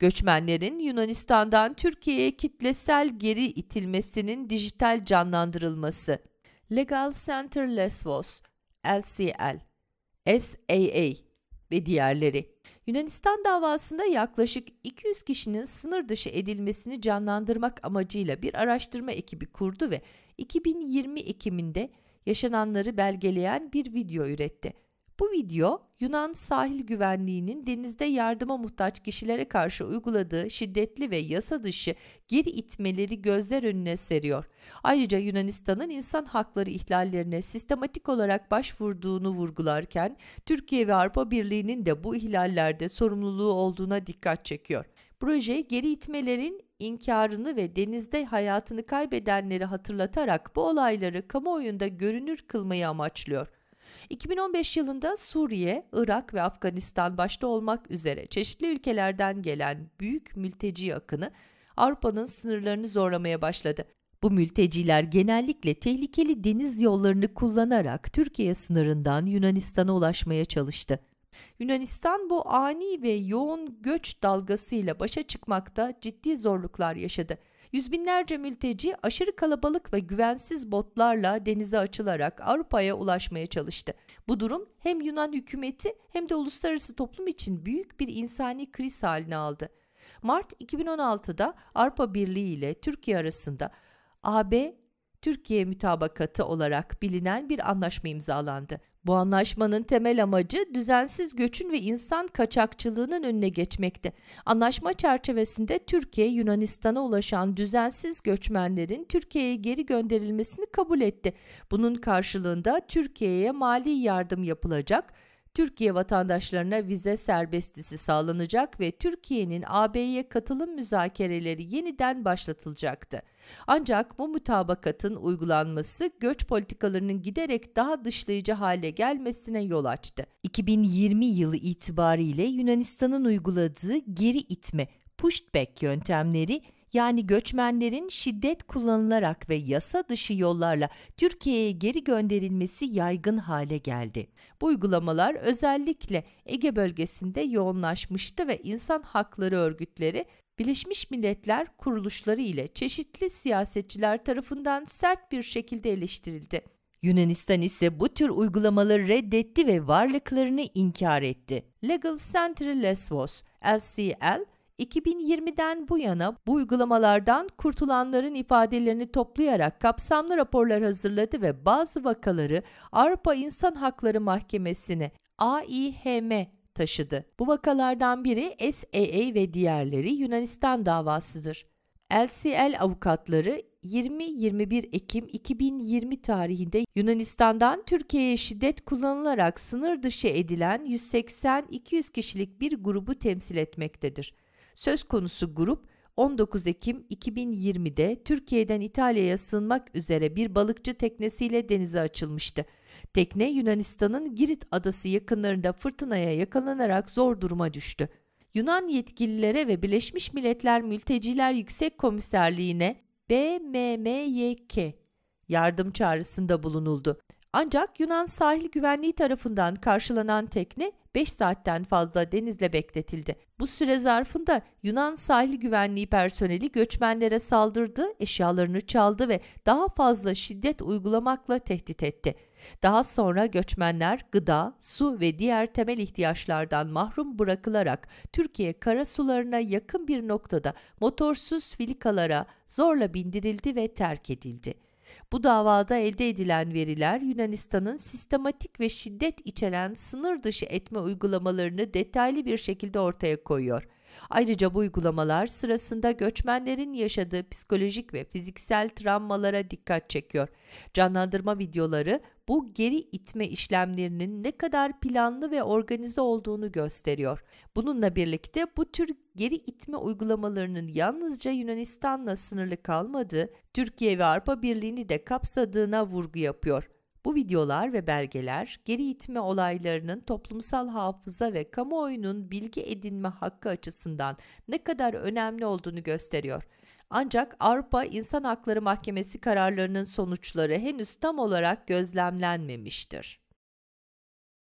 Göçmenlerin Yunanistan'dan Türkiye'ye kitlesel geri itilmesinin dijital canlandırılması. Legal Center Lesvos, LCL, SAA ve diğerleri. Yunanistan davasında yaklaşık 200 kişinin sınır dışı edilmesini canlandırmak amacıyla bir araştırma ekibi kurdu ve 2020 Ekim'inde yaşananları belgeleyen bir video üretti. Bu video Yunan sahil güvenliğinin denizde yardıma muhtaç kişilere karşı uyguladığı şiddetli ve yasa dışı geri itmeleri gözler önüne seriyor. Ayrıca Yunanistan'ın insan hakları ihlallerine sistematik olarak başvurduğunu vurgularken Türkiye ve Avrupa Birliği'nin de bu ihlallerde sorumluluğu olduğuna dikkat çekiyor. Proje geri itmelerin inkarını ve denizde hayatını kaybedenleri hatırlatarak bu olayları kamuoyunda görünür kılmayı amaçlıyor. 2015 yılında Suriye, Irak ve Afganistan başta olmak üzere çeşitli ülkelerden gelen büyük mülteci akını Avrupa'nın sınırlarını zorlamaya başladı. Bu mülteciler genellikle tehlikeli deniz yollarını kullanarak Türkiye sınırından Yunanistan'a ulaşmaya çalıştı. Yunanistan bu ani ve yoğun göç dalgasıyla başa çıkmakta ciddi zorluklar yaşadı. Yüz binlerce mülteci aşırı kalabalık ve güvensiz botlarla denize açılarak Avrupa'ya ulaşmaya çalıştı. Bu durum hem Yunan hükümeti hem de uluslararası toplum için büyük bir insani kriz haline aldı. Mart 2016'da Avrupa Birliği ile Türkiye arasında AB Türkiye mütabakatı olarak bilinen bir anlaşma imzalandı. Bu anlaşmanın temel amacı düzensiz göçün ve insan kaçakçılığının önüne geçmekti. Anlaşma çerçevesinde Türkiye Yunanistan'a ulaşan düzensiz göçmenlerin Türkiye'ye geri gönderilmesini kabul etti. Bunun karşılığında Türkiye'ye mali yardım yapılacak Türkiye vatandaşlarına vize serbestisi sağlanacak ve Türkiye'nin AB'ye katılım müzakereleri yeniden başlatılacaktı. Ancak bu mütabakatın uygulanması göç politikalarının giderek daha dışlayıcı hale gelmesine yol açtı. 2020 yılı itibariyle Yunanistan'ın uyguladığı geri itme, pushback yöntemleri yani göçmenlerin şiddet kullanılarak ve yasa dışı yollarla Türkiye'ye geri gönderilmesi yaygın hale geldi. Bu uygulamalar özellikle Ege bölgesinde yoğunlaşmıştı ve insan hakları örgütleri Birleşmiş Milletler kuruluşları ile çeşitli siyasetçiler tarafından sert bir şekilde eleştirildi. Yunanistan ise bu tür uygulamaları reddetti ve varlıklarını inkar etti. Legal Center Lesbos LCL, 2020'den bu yana bu uygulamalardan kurtulanların ifadelerini toplayarak kapsamlı raporlar hazırladı ve bazı vakaları Avrupa İnsan Hakları Mahkemesi'ne AİHM taşıdı. Bu vakalardan biri SEA ve diğerleri Yunanistan davasıdır. LCL avukatları 20-21 Ekim 2020 tarihinde Yunanistan'dan Türkiye'ye şiddet kullanılarak sınır dışı edilen 180-200 kişilik bir grubu temsil etmektedir. Söz konusu grup 19 Ekim 2020'de Türkiye'den İtalya'ya sığınmak üzere bir balıkçı teknesiyle denize açılmıştı. Tekne Yunanistan'ın Girit adası yakınlarında fırtınaya yakalanarak zor duruma düştü. Yunan yetkililere ve Birleşmiş Milletler Mülteciler Yüksek Komiserliği'ne BMMYK yardım çağrısında bulunuldu. Ancak Yunan sahil güvenliği tarafından karşılanan tekne 5 saatten fazla denizle bekletildi. Bu süre zarfında Yunan sahil güvenliği personeli göçmenlere saldırdı, eşyalarını çaldı ve daha fazla şiddet uygulamakla tehdit etti. Daha sonra göçmenler gıda, su ve diğer temel ihtiyaçlardan mahrum bırakılarak Türkiye karasularına yakın bir noktada motorsuz filikalara zorla bindirildi ve terk edildi. Bu davada elde edilen veriler Yunanistan'ın sistematik ve şiddet içeren sınır dışı etme uygulamalarını detaylı bir şekilde ortaya koyuyor. Ayrıca bu uygulamalar sırasında göçmenlerin yaşadığı psikolojik ve fiziksel travmalara dikkat çekiyor. Canlandırma videoları bu geri itme işlemlerinin ne kadar planlı ve organize olduğunu gösteriyor. Bununla birlikte bu tür geri itme uygulamalarının yalnızca Yunanistan'la sınırlı kalmadığı, Türkiye ve Avrupa Birliği'ni de kapsadığına vurgu yapıyor. Bu videolar ve belgeler geri itme olaylarının toplumsal hafıza ve kamuoyunun bilgi edinme hakkı açısından ne kadar önemli olduğunu gösteriyor. Ancak Avrupa İnsan Hakları Mahkemesi kararlarının sonuçları henüz tam olarak gözlemlenmemiştir.